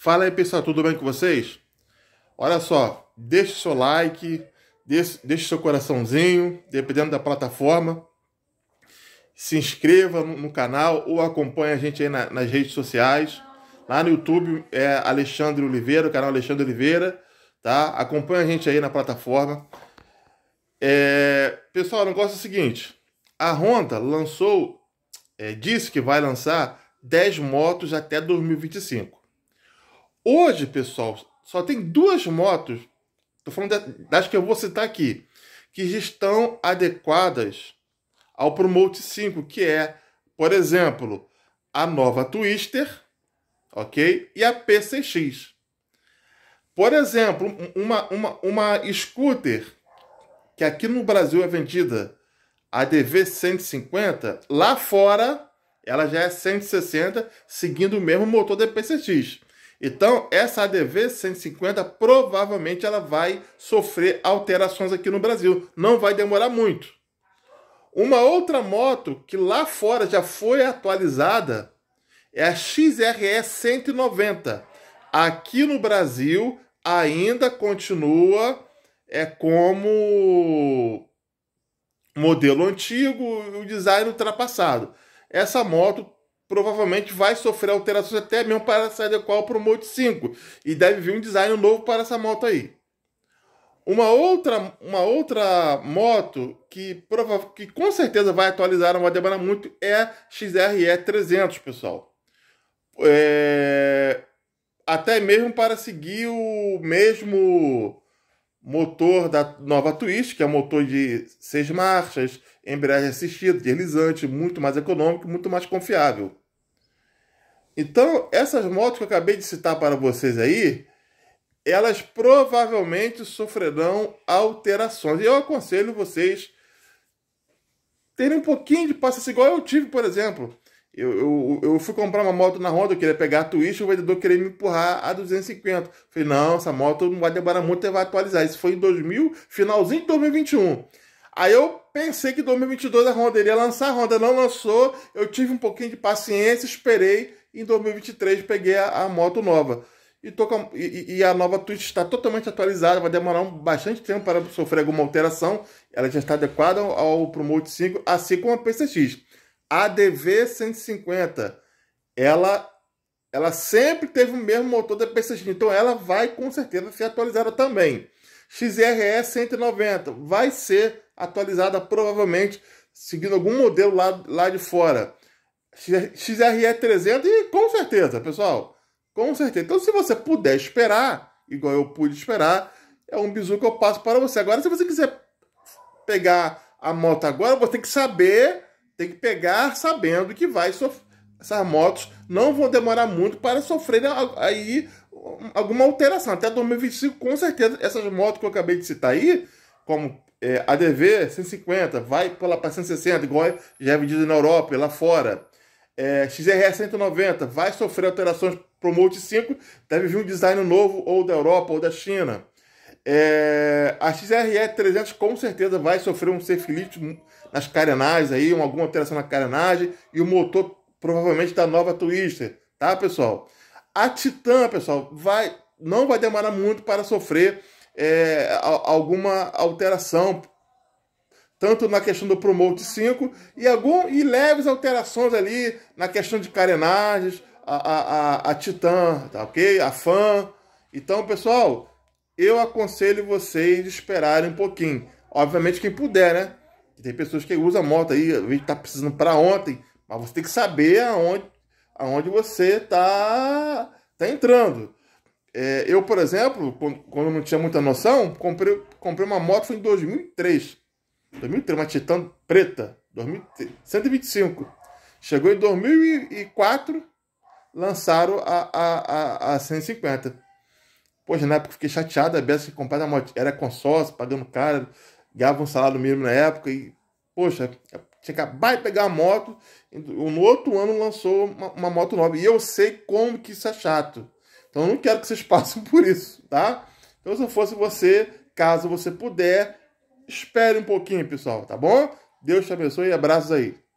Fala aí pessoal, tudo bem com vocês? Olha só, deixe seu like, deixe, seu coraçãozinho, dependendo da plataforma. Se inscreva no, no canal ou acompanhe a gente aí na, nas redes sociais. Lá no YouTube é Alexandre Oliveira, o canal Alexandre Oliveira, tá? Acompanhe a gente aí na plataforma. É, pessoal, o negócio é o seguinte: a Honda lançou, é, disse que vai lançar 10 motos até 2025. Hoje, pessoal, só tem duas motos, tô falando das que eu vou citar aqui, que estão adequadas ao Promote 5, que é, por exemplo, a nova Twister, ok? E a PCX. Por exemplo, uma, uma, uma scooter que aqui no Brasil é vendida a DV 150, lá fora ela já é 160, seguindo o mesmo motor da PCX. Então, essa ADV 150 provavelmente ela vai sofrer alterações aqui no Brasil. Não vai demorar muito. Uma outra moto que lá fora já foi atualizada é a XRE 190. Aqui no Brasil ainda continua é como modelo antigo e o design ultrapassado. Essa moto provavelmente vai sofrer alterações até mesmo para se adequar para o Mode 5 e deve vir um design novo para essa moto aí. Uma outra, uma outra moto que, prova que com certeza vai atualizar, não vai demorar muito, é a XRE 300, pessoal. É... Até mesmo para seguir o mesmo motor da nova Twist, que é um motor de seis marchas, embreagem assistida, deslizante, muito mais econômico, muito mais confiável. Então, essas motos que eu acabei de citar para vocês aí, elas provavelmente sofrerão alterações. E eu aconselho vocês terem um pouquinho de paciência, igual eu tive, por exemplo. Eu, eu, eu, fui comprar uma moto na Honda, eu queria pegar a Twist, o vendedor queria me empurrar a 250. falei, não, essa moto não vai demorar muito, você vai atualizar. Isso foi em 2000, finalzinho de 2021. Aí eu pensei que em 2022 a Honda iria lançar, a Honda não lançou, eu tive um pouquinho de paciência, esperei em 2023 peguei a, a moto nova. E, tô com, e, e, a nova Twitch está totalmente atualizada, vai demorar um, bastante tempo para sofrer alguma alteração. Ela já está adequada ao, ao Promote 5, assim como a PCX. A DV150, ela, ela sempre teve o mesmo motor da PCX, então ela vai com certeza ser atualizada também. XRE 190 vai ser atualizada provavelmente seguindo algum modelo lá, lá de fora. XRE 300 e com certeza, pessoal. Com certeza. Então, se você puder esperar, igual eu pude esperar, é um bizu que eu passo para você. Agora, se você quiser pegar a moto agora, você tem que saber, tem que pegar sabendo que vai sofrer. Essas motos não vão demorar muito para sofrer aí alguma alteração. Até 2025, com certeza, essas motos que eu acabei de citar aí, como é, a DV 150 vai pela para 160, igual é, já é vendido na Europa e lá fora. É, XRE 190 vai sofrer alterações para o Mode 5, deve vir um design novo ou da Europa ou da China. É, a XRE 300 com certeza vai sofrer um safe lift nas carenagens aí, alguma alteração na carenagem e o motor provavelmente da nova Twister, tá pessoal? A Titan, pessoal, vai não vai demorar muito para sofrer é, alguma alteração tanto na questão do Promote 5 e, algum, e leves alterações ali na questão de carenagens, a, a, a, a Titan, tá ok? A Fan. Então, pessoal, eu aconselho vocês esperarem um pouquinho. Obviamente, quem puder, né? Tem pessoas que usam a moto aí, a gente tá precisando para ontem, mas você tem que saber aonde, aonde você tá, tá entrando. É, eu, por exemplo, quando, quando não tinha muita noção, comprei, comprei uma moto foi em 2003. 2003, uma Titan preta, 125. Chegou em 2004, lançaram a, a, a, a 150. Poxa, na época eu fiquei chateado, a Bessa que comprava moto era consórcio, pagando caro, ganhava um salário mínimo na época e, poxa, tinha que acabar de pegar a moto. No outro ano lançou uma, uma, moto nova. E eu sei como que isso é chato. Então eu não quero que vocês passem por isso, tá? Então se eu fosse você, caso você puder, espere um pouquinho, pessoal, tá bom? Deus te abençoe e abraços aí.